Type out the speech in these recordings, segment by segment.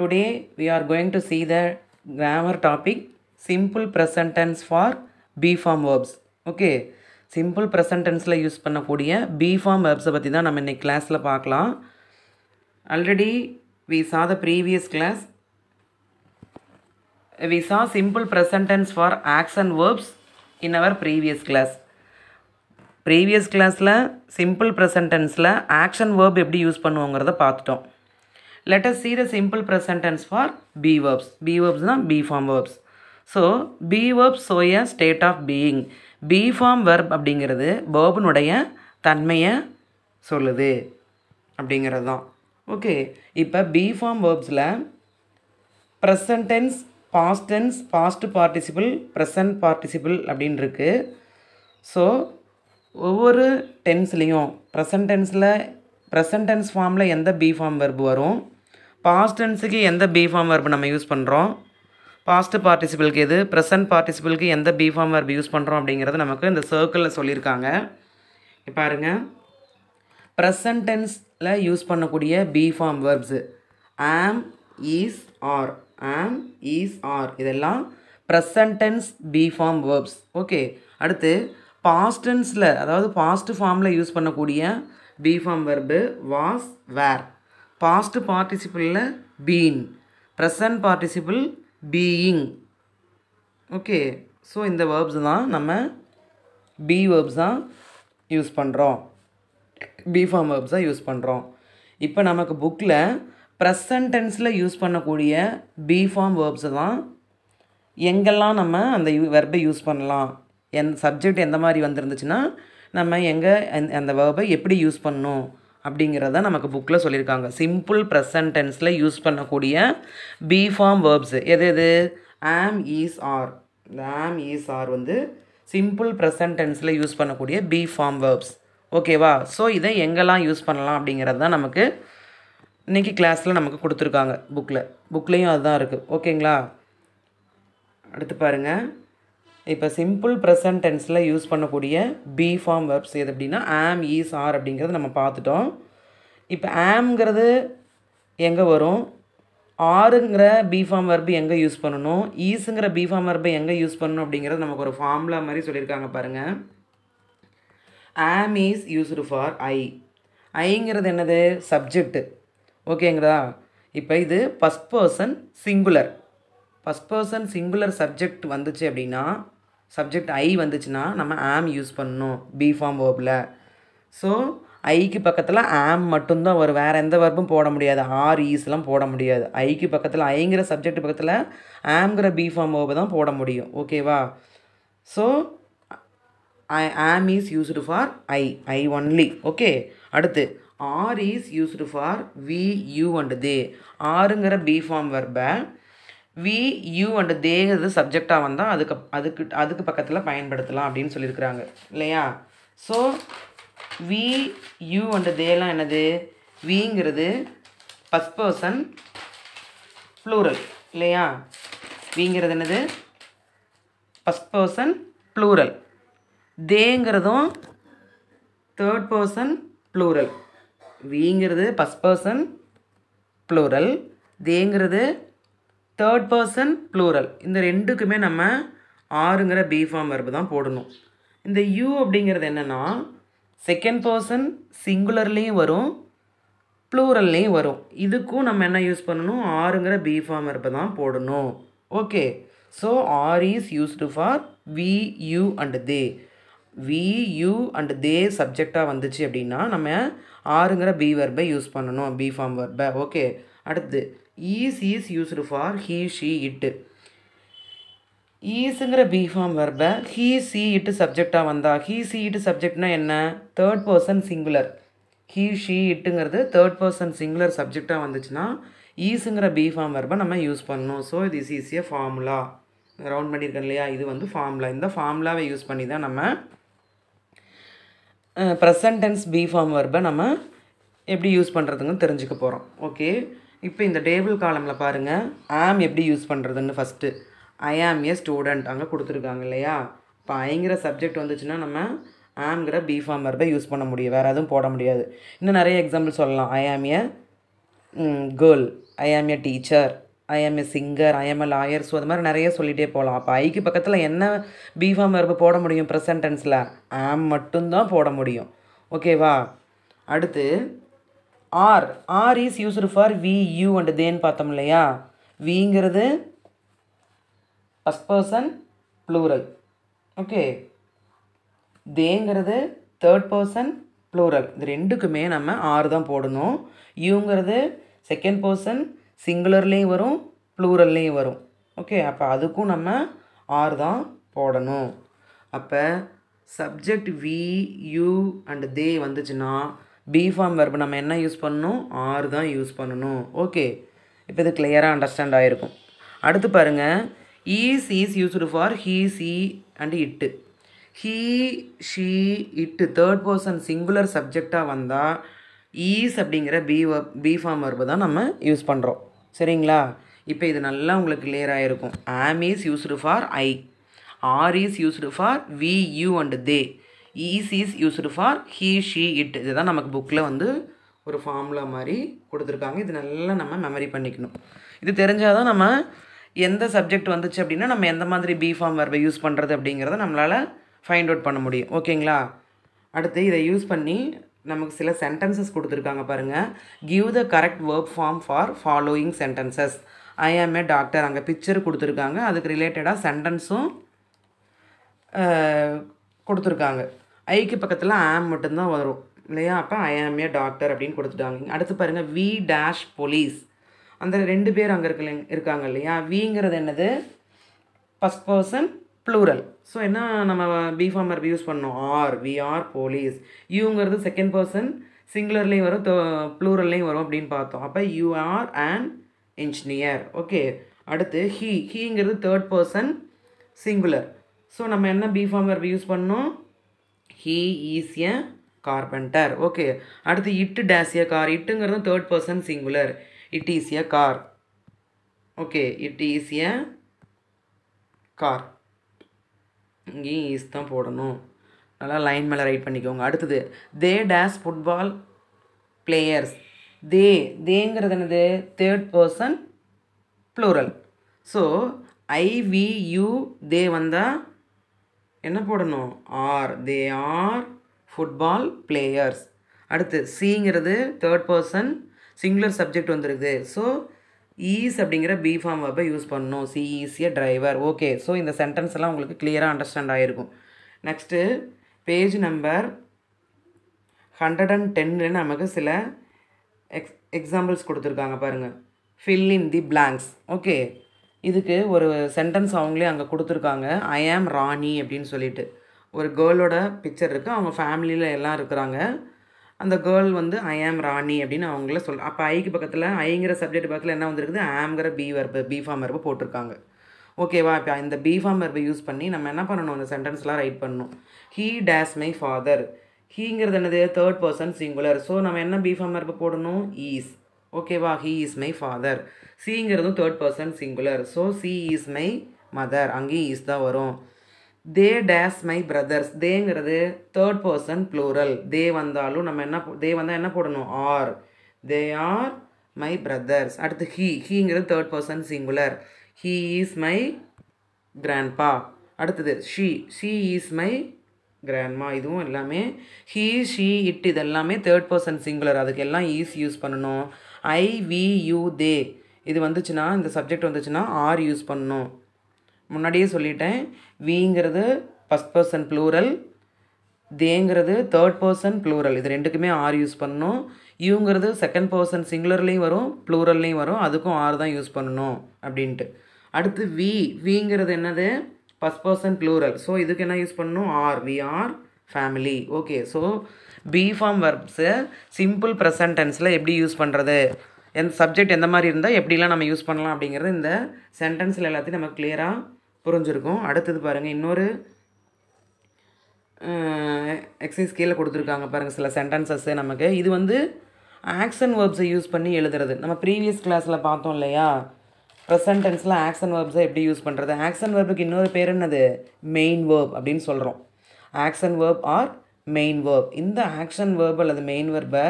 Today we are going to see the grammar topic simple present for for B form verbs. Simple present use பண்ணக்கூடிய B form வெப்ஸை பற்றி தான் நம்ம இன்றைக்கி கிளாஸில் பார்க்கலாம் already we saw the previous class we saw simple present for action verbs in our previous class previous கிளாஸில் simple present action verb எப்படி யூஸ் பண்ணுவோங்கிறத பார்த்துட்டோம் let us see the simple present tense for be verbs be verbs na be form verbs so B verb சோய state of being B form verb அப்படிங்கிறது வேர்பனுடைய தன்மையை சொல்லுது அப்படிங்கிறது தான் ஓகே இப்போ பி ஃபார்ம் வேர்ப்ஸில் present tense tense past participle present participle அப்படின்னு இருக்குது ஸோ ஒவ்வொரு டென்ஸ்லேயும் ப்ரெசன்ட் டென்ஸில் ப்ரெசன்ட் டென்ஸ் ஃபார்மில் எந்த பி ஃபார்ம் வெர்ப் வரும் பாஸ்ட் டென்ஸுக்கு எந்த பி ஃபார்ம் வேர்பு நம்ம யூஸ் பண்ணுறோம் பாஸ்ட் பார்ட்டிசிபிளுக்கு எது ப்ரெசன்ட் பார்ட்டிசிபிளுக்கு எந்த பி ஃபார்ம் வேர்பு யூஸ் பண்ணுறோம் அப்படிங்கிறது நமக்கு இந்த சர்க்கிளில் சொல்லியிருக்காங்க பாருங்க ப்ரெசன்ட் டென்ஸில் யூஸ் பண்ணக்கூடிய B form verbs am is are am is are இதெல்லாம் present tense B form verbs okay அடுத்து பாஸ்டென்ஸில் அதாவது பாஸ்ட் ஃபார்மில் யூஸ் பண்ணக்கூடிய B form verb was were past பார்ட்டிசிபிளில் been present participle being okay so இந்த வேர்ப்ஸ் தான் நம்ம பி வேர்ப்ஸ் தான் யூஸ் பண்ணுறோம் பி ஃபார்ம் வேர்ப்ஸ் தான் யூஸ் பண்ணுறோம் இப்போ நமக்கு புக்கில் ப்ரெசன்ட் டென்ஸில் யூஸ் பண்ணக்கூடிய பி ஃபார்ம் வேர்ப்ஸு தான் எங்கெல்லாம் நம்ம அந்த யூ வெர்பை யூஸ் பண்ணலாம் எந்த சப்ஜெக்ட் எந்த மாதிரி வந்திருந்துச்சுன்னா நம்ம எங்கே அந்த வேர்பை எப்படி யூஸ் பண்ணணும் அப்படிங்கிறத நமக்கு புக்கில் சொல்லியிருக்காங்க சிம்பிள் ப்ரெசன்ட் டென்ஸில் யூஸ் பண்ணக்கூடிய பி ஃபார்ம் வேர்ப்ஸ் எது எது ஆம் ஈஸ் ஆர் இந்த ஆம் ஈஸ் ஆர் வந்து சிம்பிள் ப்ரெசன்ட் டென்ஸில் யூஸ் பண்ணக்கூடிய பி ஃபார்ம் வேர்ப்ஸ் ஓகேவா ஸோ இதை எங்கெல்லாம் யூஸ் பண்ணலாம் அப்படிங்கிறது தான் நமக்கு இன்றைக்கி கிளாஸில் நமக்கு கொடுத்துருக்காங்க புக்கில் புக்லேயும் அதுதான் இருக்குது ஓகேங்களா அடுத்து பாருங்கள் இப்போ சிம்பிள் ப்ரெசன்ட் டென்ஸில் யூஸ் பண்ணக்கூடிய பி ஃபார்ம் வெர்ப்ஸ் எது அப்படின்னா ஆம் ஈஸ் ஆர் அப்படிங்கிறத நம்ம பார்த்துட்டோம் இப்போ ஆம்ங்கிறது எங்கே வரும் ஆருங்கிற பி ஃபார்ம் வெர்பு எங்கே யூஸ் பண்ணணும் ஈஸுங்கிற பி ஃபார்ம் வெர்பை எங்கே யூஸ் பண்ணணும் அப்படிங்கிறது நமக்கு ஒரு ஃபார்முலா மாதிரி சொல்லியிருக்காங்க பாருங்கள் am is used for I ஐங்கிறது என்னது சப்ஜெக்ட் ஓகேங்களா இப்போ இது first person singular first person singular subject வந்துச்சு அப்படின்னா சப்ஜெக்ட் ஐ வந்துச்சுன்னா நம்ம ஆம் யூஸ் பண்ணணும் பி ஃபார்ம் வேர்பில் ஸோ ஐக்கு பக்கத்தில் ஆம் மட்டும்தான் வரும் வேறு எந்த வர்பும் போட முடியாது ஆர் ஈஸ்லாம் போட முடியாது ஐக்கு பக்கத்தில் ஐங்கிற சப்ஜெக்ட் பக்கத்தில் ஆம்ங்கிற பி ஃபார்ம் வேர்பு தான் போட முடியும் ஓகேவா so I am is used for I I only okay அடுத்து are is used for we you and they ஆருங்கிற பி ஃபார்ம் வர்பை வி யூ அண்ட் தேகிறது சப்ஜெக்டாக வந்தால் அதுக்கு அதுக்கு அதுக்கு பக்கத்தில் பயன்படுத்தலாம் அப்படின்னு சொல்லியிருக்கிறாங்க இல்லையா ஸோ வி யூ அண்ட் தேலாம் என்னது விங்கிறது ஃபஸ்ட் பர்சன் ப்ளூரல் இல்லையா விங்கிறது என்னது ஃபஸ்ட் பர்சன் ப்ளூரல் தேங்கிறதும் தேர்ட் பர்சன் ப்ளூரல் விங்கிறது ஃபஸ்ட் பர்சன் ப்ளூரல் தேங்கிறது தேர்ட் பர்சன் ப்ளூரல் இந்த ரெண்டுக்குமே நம்ம ஆறுங்கிற பி ஃபார்ம் வரப்பு தான் போடணும் இந்த யூ அப்படிங்கிறது என்னென்னா செகண்ட் பர்சன் சிங்குலர்லேயும் வரும் ப்ளூரல்லையும் வரும் இதுக்கும் நம்ம என்ன யூஸ் பண்ணணும் ஆறுங்கிற பி ஃபார்ம் வரப்பு தான் போடணும் okay so are is used for we you and they we you and they சப்ஜெக்டாக வந்துச்சு அப்படின்னா நம்ம ஆறுங்கிற பி வர்பை யூஸ் பண்ணணும் பி ஃபார்ம் வர்பை ஓகே அடுத்து is is used for he she it ஈஸுங்கிற பிஃபார்ம் வர்பை ஹீ சி இட்டு சப்ஜெக்டாக வந்தால் ஹீ சி இட்டு சப்ஜெக்ட்னா என்ன third person singular he she இட்டுங்கிறது தேர்ட் பர்சன் சிங்குலர் சப்ஜெக்டாக வந்துச்சுன்னா ஈஸுங்கிற பிஃபார்ம் வர்பை நம்ம யூஸ் பண்ணணும் ஸோ இது இஸ் ஈஸிய ஃபார்முலா ரவுண்ட் பண்ணியிருக்கேன் இல்லையா இது வந்து ஃபார்முலா இந்த ஃபார்முலாவை யூஸ் பண்ணி தான் நம்ம ப்ரெசன்டென்ஸ் பிஃபார்ம் வர்பை நம்ம எப்படி யூஸ் பண்ணுறதுங்கன்னு தெரிஞ்சுக்க போகிறோம் ஓகே இப்போ இந்த டேபிள் காலமில் பாருங்கள் ஆம் எப்படி யூஸ் பண்ணுறதுன்னு first I am A student அங்கே கொடுத்துருக்காங்க இல்லையா இப்போ ஐங்கிற சப்ஜெக்ட் வந்துச்சுன்னா நம்ம ஆம்ங்கிற பி ஃபார்மர் தான் யூஸ் பண்ண முடியும் வேறு எதுவும் போட முடியாது இன்னும் நிறைய எக்ஸாம்பிள் சொல்லலாம் ஐ am A girl I am A teacher I am A singer I am A lawyer so அது மாதிரி நிறைய சொல்லிகிட்டே போகலாம் அப்போ ஐக்கு பக்கத்தில் என்ன பி ஃபார்ம் வரப்பு போட முடியும் ப்ரெசன்டென்ஸில் ஆம் மட்டும்தான் போட முடியும் ஓகேவா அடுத்து are are is used for we you and தேன்னு பார்த்தோம் இல்லையா விங்கிறது ஃபஸ்ட் பர்சன் ப்ளூரல் ஓகே தேங்கிறது தேர்ட் பர்சன் ப்ளூரல் இது ரெண்டுக்குமே நம்ம ஆறு தான் போடணும் யூங்கிறது செகண்ட் பர்சன் சிங்குலர்லேயும் வரும் ப்ளூரல்லையும் வரும் ஓகே அப்போ அதுக்கும் நம்ம ஆறு தான் போடணும் அப்போ subject we you and they வந்துச்சுன்னா பி ஃபார்ம் வெர்பு நம்ம என்ன யூஸ் பண்ணணும் ஆர் தான் யூஸ் பண்ணணும் ஓகே இப்போ இது கிளியராக அண்டர்ஸ்டாண்ட் ஆகிருக்கும் அடுத்து பாருங்கள் is is used for he she and it he she it third person singular சப்ஜெக்டாக வந்தால் ஈஸ் அப்படிங்கிற பி பி ஃபார்ம் வெர்பு தான் நம்ம யூஸ் பண்ணுறோம் சரிங்களா இப்போ இது நல்லா உங்களுக்கு கிளியர் ஆகிருக்கும் am is used for I are is used for we you and they is is used for he she it இதுதான் நமக்கு புக்கில் வந்து ஒரு ஃபார்முலா மாதிரி கொடுத்துருக்காங்க இது நல்லா நம்ம மெமரி பண்ணிக்கணும் இது தெரிஞ்சால் தான் நம்ம எந்த சப்ஜெக்ட் வந்துச்சு அப்படின்னா நம்ம எந்த மாதிரி பி ஃபார்ம் வரவை யூஸ் பண்ணுறது அப்படிங்கிறத நம்மளால் ஃபைண்ட் அவுட் பண்ண முடியும் ஓகேங்களா அடுத்து இதை யூஸ் பண்ணி நமக்கு சில சென்டென்சஸ் கொடுத்துருக்காங்க பாருங்கள் give the correct word form for following sentences I am a doctor அங்கே பிக்சர் கொடுத்துருக்காங்க அதுக்கு ரிலேட்டடாக சென்டென்ஸும் கொடுத்துருக்காங்க ஐக்கு பக்கத்தில் ஆம் மட்டும்தான் வரும் இல்லையா அப்போ ஐ ஆம் ஏ டாக்டர் அப்படின்னு கொடுத்துட்டாங்க அடுத்து பாருங்கள் வி டேஷ் போலீஸ் அந்த ரெண்டு பேர் அங்கே இருக்கு இருக்காங்க இல்லையா விங்கிறது என்னது ஃபஸ்ட் பர்சன் ப்ளூரல் ஸோ என்ன நம்ம பி ஃபார்மர் யூஸ் பண்ணோம் ஆர் வி ஆர் போலீஸ் யூங்கிறது செகண்ட் பர்சன் சிங்குலர்லேயும் வரும் ப்ளூரல்லையும் வரும் அப்படின்னு பார்த்தோம் அப்போ you are and engineer okay அடுத்து ஹீ ஹீங்கிறது தேர்ட் பர்சன் சிங்குலர் ஸோ நம்ம என்ன பி ஃபார்மர் யூஸ் பண்ணோம் he is a carpenter okay அடுத்து இட்டு டேஸ் எ கார் இட்டுங்கிறது third person singular it is a car okay it is a car இங்கேயும் is தான் போடணும் நல்லா லைன் மேலே ரைட் பண்ணிக்கோங்க அடுத்தது they dash football players they தேங்கிறது என்னது third person plural so I we you they வந்தால் என்ன போடணும் are they are football players அடுத்து சிங்கிறது தேர்ட் பர்சன் சிங்குலர் சப்ஜெக்ட் வந்துருக்கு ஸோ ஈஸ் அப்படிங்கிற பி ஃபார்ம் வப்பை யூஸ் பண்ணணும் சி ஈஸியாக டிரைவர் ஓகே ஸோ இந்த சென்டென்ஸ் எல்லாம் உங்களுக்கு கிளியராக அண்டர்ஸ்டாண்ட் ஆகிருக்கும் next page number hundred and டென்னில் நமக்கு சில எக்ஸ் எக்ஸாம்பிள்ஸ் கொடுத்துருக்காங்க பாருங்கள் fill in the blanks okay இதுக்கு ஒரு சென்டென்ஸ் அவங்களே அங்கே கொடுத்துருக்காங்க ஐ ஆம் ராணி அப்படின்னு சொல்லிட்டு ஒரு கேர்ளோட பிக்சர் இருக்குது அவங்க ஃபேமிலியில் எல்லாம் இருக்கிறாங்க அந்த கேர்ள் வந்து ஐ ஆம் ராணி அப்படின்னு அவங்கள சொல் அப்போ ஐக்கு பக்கத்தில் ஐங்கிற சப்ஜெக்ட் பக்கத்தில் என்ன வந்துருக்குது ஆம்ங்கிற B verb B form verb போட்டிருக்காங்க ஓகேவா இப்போ இந்த பி ஃபார்ம் வர்பை யூஸ் பண்ணி நம்ம என்ன பண்ணணும் அந்த சென்டென்ஸ்லாம் ரைட் பண்ணணும் ஹீ டேஸ் மை ஃபாதர் ஹீங்கிறது என்னது தேர்ட் பர்சன் சிங்குலர் ஸோ நம்ம என்ன பி ஃபார்ம் வர்பு போடணும் ஈஸ் ஓகேவா ஹீ இஸ் மை ஃபாதர் சிங்கிறதும் third person singular so she is my mother அங்கேயும் ஈஸ் தான் வரும் தே டேஸ் மை பிரதர்ஸ் தேங்கிறது தேர்ட் பர்சன் ப்ளூரல் தே வந்தாலும் நம்ம என்ன தே வந்தால் என்ன போடணும் are they are my brothers அடுத்து ஹீ ஹீங்கிறது third person singular he is my grandpa அடுத்தது she she is my grandma இதுவும் எல்லாமே ஹீ ஷீ இட் இதெல்லாமே தேர்ட் பர்சன் சிங்குலர் அதுக்கெல்லாம் ஈஸ் யூஸ் பண்ணணும் யூ தே இது வந்துச்சுன்னா இந்த சப்ஜெக்ட் வந்துச்சுன்னா ஆர் யூஸ் பண்ணணும் முன்னாடியே சொல்லிட்டேன் விங்கிறது ஃபஸ்ட் பர்சன் ப்ளூரல் தேங்கிறது தேர்ட் பர்சன் ப்ளூரல் இது ரெண்டுக்குமே ஆர் யூஸ் பண்ணணும் யூங்கிறது செகண்ட் பர்சன் சிங்குலர்லேயும் வரும் ப்ளூரல்லையும் வரும் அதுக்கும் ஆர் தான் யூஸ் பண்ணணும் அப்படின்ட்டு அடுத்து வி விங்கிறது என்னது ஃபஸ்ட் பர்சன் ப்ளூரல் ஸோ இதுக்கு என்ன யூஸ் பண்ணணும் are we are family okay so B form verbs simple present எப்படி யூஸ் பண்ணுறது எந்த சப்ஜெக்ட் எந்த மாதிரி இருந்தால் எப்படிலாம் நம்ம யூஸ் பண்ணலாம் அப்படிங்கிறது இந்த சென்டென்ஸில் எல்லாத்தையும் நமக்கு கிளியராக புரிஞ்சிருக்கும் அடுத்தது பாருங்கள் இன்னொரு எக்ஸைஸ் கீழே கொடுத்துருக்காங்க பாருங்கள் சில சென்டென்சஸ்ஸு நமக்கு இது வந்து ஆக்ஷன் வேர்ப்ஸை யூஸ் பண்ணி எழுதுறது நம்ம ப்ரீவியஸ் கிளாஸில் பார்த்தோம் இல்லையா ப்ரெசன்ட் ஆக்ஷன் வேர்ப்ஸை எப்படி யூஸ் பண்ணுறது ஆக்ஷன் வேர்புக்கு இன்னொரு பேர் என்னது மெயின் வேர்ப் அப்படின்னு சொல்கிறோம் action verb or main verb இந்த ஆக்ஷன் வேர்ப் அல்லது மெயின் வேர்பை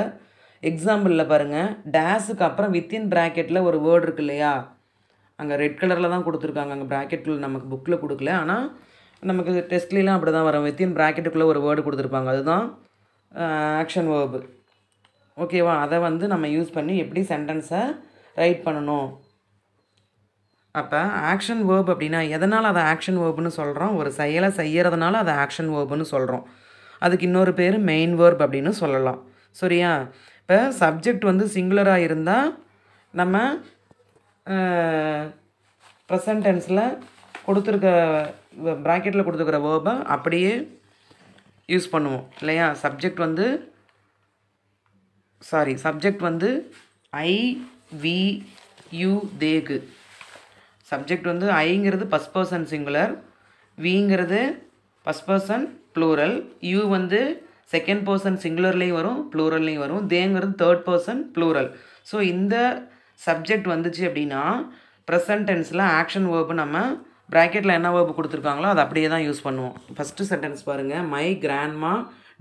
எக்ஸாம்பிளில் பாருங்கள் டேஸுக்கு அப்புறம் வித்தின் ப்ராக்கெட்டில் ஒரு வேர்டு இருக்கு இல்லையா அங்கே ரெட் கலரில் தான் கொடுத்துருக்காங்க அங்கே ப்ராக்கெட்டில் நமக்கு புக்கில் கொடுக்கல ஆனால் நமக்கு டெஸ்ட்லாம் அப்படி தான் வரும் வித்தின் ப்ராக்கெட்டுக்குள்ளே ஒரு வேர்டு கொடுத்துருப்பாங்க அதுதான் ஆக்ஷன் வேர்பு ஓகேவா அதை வந்து நம்ம யூஸ் பண்ணி எப்படி சென்டென்ஸை ரைட் பண்ணணும் அப்போ ஆக்ஷன் வேர்ப் அப்படின்னா எதனால் அதை ஆக்ஷன் வேர்ப்னு சொல்கிறோம் ஒரு செயலை செய்கிறதுனால அதை ஆக்ஷன் வேர்ப்னு சொல்கிறோம் அதுக்கு இன்னொரு பேர் மெயின் வேர்ப் அப்படின்னு சொல்லலாம் சரியா இப்போ சப்ஜெக்ட் வந்து சிங்குலராக இருந்தால் நம்ம ப்ரெசன்டென்ஸில் கொடுத்துருக்க ப்ராக்கெட்டில் கொடுத்துருக்குற வேர்பை அப்படியே யூஸ் பண்ணுவோம் இல்லையா சப்ஜெக்ட் வந்து சாரி சப்ஜெக்ட் வந்து ஐ வி யூ தேகு சப்ஜெக்ட் வந்து ஐங்கிறது ஃபஸ்ட் பர்சன் சிங்குலர் விங்கிறது ஃபஸ்ட் பர்சன் ப்ளூரல் யூ வந்து செகண்ட் பர்சன் சிங்குலர்லேயும் வரும் ப்ளூரல்லையும் வரும் தேங்கிறது தேர்ட் பர்சன் ப்ளூரல் ஸோ இந்த சப்ஜெக்ட் வந்துச்சு அப்படின்னா ப்ரெசன்ட் டென்ஸில் ஆக்ஷன் வேர்பு நம்ம ப்ராக்கெட்டில் என்ன வேர்பு கொடுத்துருக்காங்களோ அதை அப்படியே தான் யூஸ் பண்ணுவோம் ஃபஸ்ட்டு சென்டென்ஸ் பாருங்கள் my grandma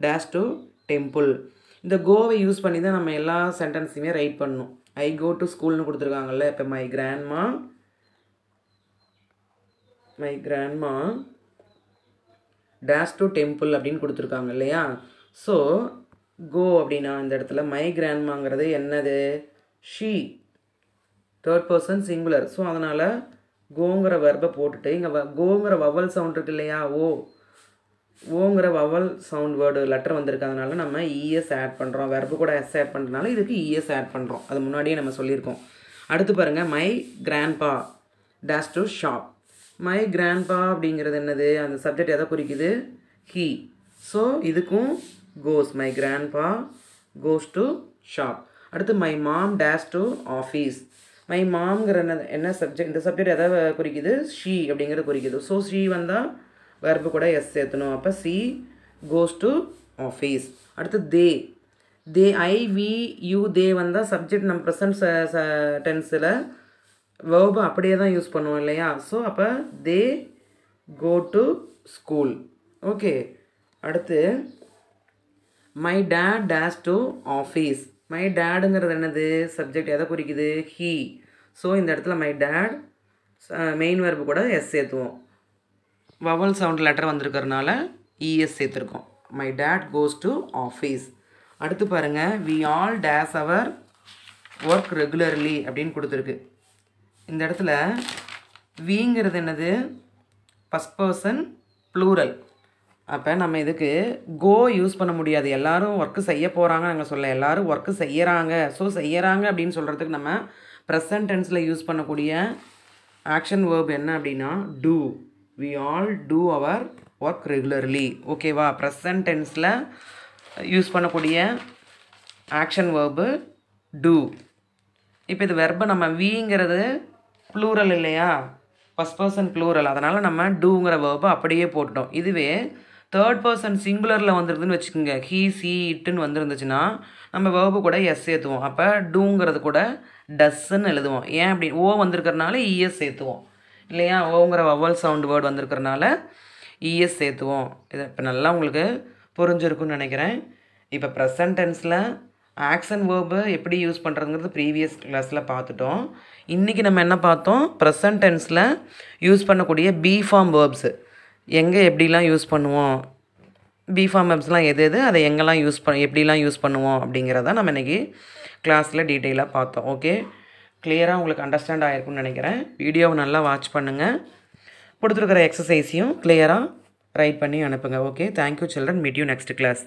dash to temple இந்த கோவை யூஸ் பண்ணி தான் நம்ம எல்லா சென்டென்ஸையுமே ரைட் பண்ணணும் ஐ கோ டு ஸ்கூல்னு கொடுத்துருக்காங்கல்ல இப்போ my grandma my grandma dash to temple அப்படின்னு கொடுத்துருக்காங்க இல்லையா ஸோ கோ அப்படின்னா அந்த இடத்துல மை கிராண்ட்மாங்கிறது என்னது she third person singular so அதனால் கோங்கிற வெர்பை போட்டுட்டு இங்கே வ கோங்கிற வவல் சவுண்ட் இருக்கு இல்லையா ஓ ஓங்கிற வவல் சவுண்ட் வேர்டு லெட்டர் வந்திருக்கிறதுனால நம்ம இஎஸ் ஆட் பண்ணுறோம் வெர்பு கூட எஸ் ஆட் பண்ணுறதுனால இதுக்கு இஎஸ் ஆட் பண்ணுறோம் அது முன்னாடியே நம்ம சொல்லியிருக்கோம் அடுத்து பாருங்கள் my grandpa dash to shop my grandpa அப்படிங்கிறது என்னது அந்த சப்ஜெக்ட் எதை குறிக்குது ஹீ ஸோ இதுக்கும் goes my grandpa goes to shop அடுத்து my mom dash to office my மாம்ங்கிற என்ன என்ன சப்ஜெக்ட் இந்த சப்ஜெக்ட் எதை குறிக்குது ஷீ அப்படிங்கிறது குறிக்குது ஸோ ஷீ வந்தால் வெர்பு கூட எஸ் சேர்த்தணும் அப்போ சி கோஸ் டு ஆஃபீஸ் அடுத்து தே தே ஐ வி யூ தே வந்தால் சப்ஜெக்ட் நம்ம ப்ரெசன்ட் டென்ஸில் வேர்பை அப்படியே தான் யூஸ் பண்ணுவோம் இல்லையா ஸோ அப்போ they go to school okay அடுத்து my dad does to office my டேடுங்கிறது என்னது சப்ஜெக்ட் எதை குறிக்குது ஹீ ஸோ இந்த இடத்துல மை டேட் மெயின் வர்பு கூட எஸ் சேர்த்துவோம் வவல் சவுண்ட் லெட்டர் வந்திருக்கிறதுனால இஎஸ் e, சேர்த்துருக்கோம் my dad goes to office அடுத்து பாருங்கள் we all does our work regularly அப்படின்னு கொடுத்துருக்கு இந்த இடத்துல விங்கிறது என்னது ஃபஸ்ட் பர்சன் ப்ளூரல் அப்போ நம்ம இதுக்கு கோ யூஸ் பண்ண முடியாது எல்லோரும் ஒர்க்கு செய்ய போகிறாங்க நாங்கள் சொல்ல எல்லோரும் ஒர்க்கு செய்கிறாங்க ஸோ செய்கிறாங்க அப்படின்னு சொல்கிறதுக்கு நம்ம ப்ரெசன்ட் டென்ஸில் யூஸ் பண்ணக்கூடிய ஆக்ஷன் வேர்ப் என்ன அப்படின்னா do we all do our work regularly ஓகேவா ப்ரெசன்ட் டென்ஸில் யூஸ் பண்ணக்கூடிய ஆக்ஷன் வேர்பு டூ இப்போ இது வெர்பை நம்ம விங்கிறது ப்ளூரல் இல்லையா ஃபஸ்ட் பர்சன் ப்ளூரல் அதனால் நம்ம டூங்கிற வேர்பை அப்படியே போட்டோம் இதுவே தேர்ட் பர்சன் சிங்குலரில் வந்துருதுன்னு வச்சுக்கோங்க ஹீ சி இட்டுன்னு வந்துருந்துச்சுன்னா நம்ம வேர்பு கூட எஸ் சேர்த்துவோம் அப்போ டூங்கிறது கூட டஸ்ன்னு எழுதுவோம் ஏன் அப்படி ஓ வந்திருக்கிறனால இஎஸ் e சேர்த்துவோம் இல்லையா ஓங்கிற வவல் சவுண்ட் வேர்டு வந்திருக்கிறனால இஎஸ் e சேர்த்துவோம் இது இப்போ நல்லா உங்களுக்கு புரிஞ்சிருக்குன்னு நினைக்கிறேன் இப்போ ப்ரெசன்டென்ஸில் டென்ஸில் ஆக்ஷன் வேர்பு எப்படி யூஸ் பண்ணுறதுங்கிறது ப்ரீவியஸ் கிளாஸில் பார்த்துட்டோம் இன்றைக்கி நம்ம என்ன பார்த்தோம் ப்ரெசன்ட் டென்ஸில் யூஸ் பண்ணக்கூடிய பி ஃபார்ம் வேர்ப்ஸு எங்கே எப்படிலாம் யூஸ் பண்ணுவோம் பி ஃபார்ம் வேர்ப்ஸ்லாம் எது எது அதை எங்கெல்லாம் யூஸ் பண்ண எப்படிலாம் யூஸ் பண்ணுவோம் அப்படிங்கிறத நம்ம இன்றைக்கி கிளாஸில் டீட்டெயிலாக பார்த்தோம் ஓகே கிளியராக உங்களுக்கு அண்டர்ஸ்டாண்ட் ஆகிருக்குன்னு நினைக்கிறேன் வீடியோவை நல்லா வாட்ச் பண்ணுங்கள் கொடுத்துருக்கிற எக்ஸசைஸையும் கிளியராக ரைட் பண்ணி அனுப்புங்க okay thank you children meet you next class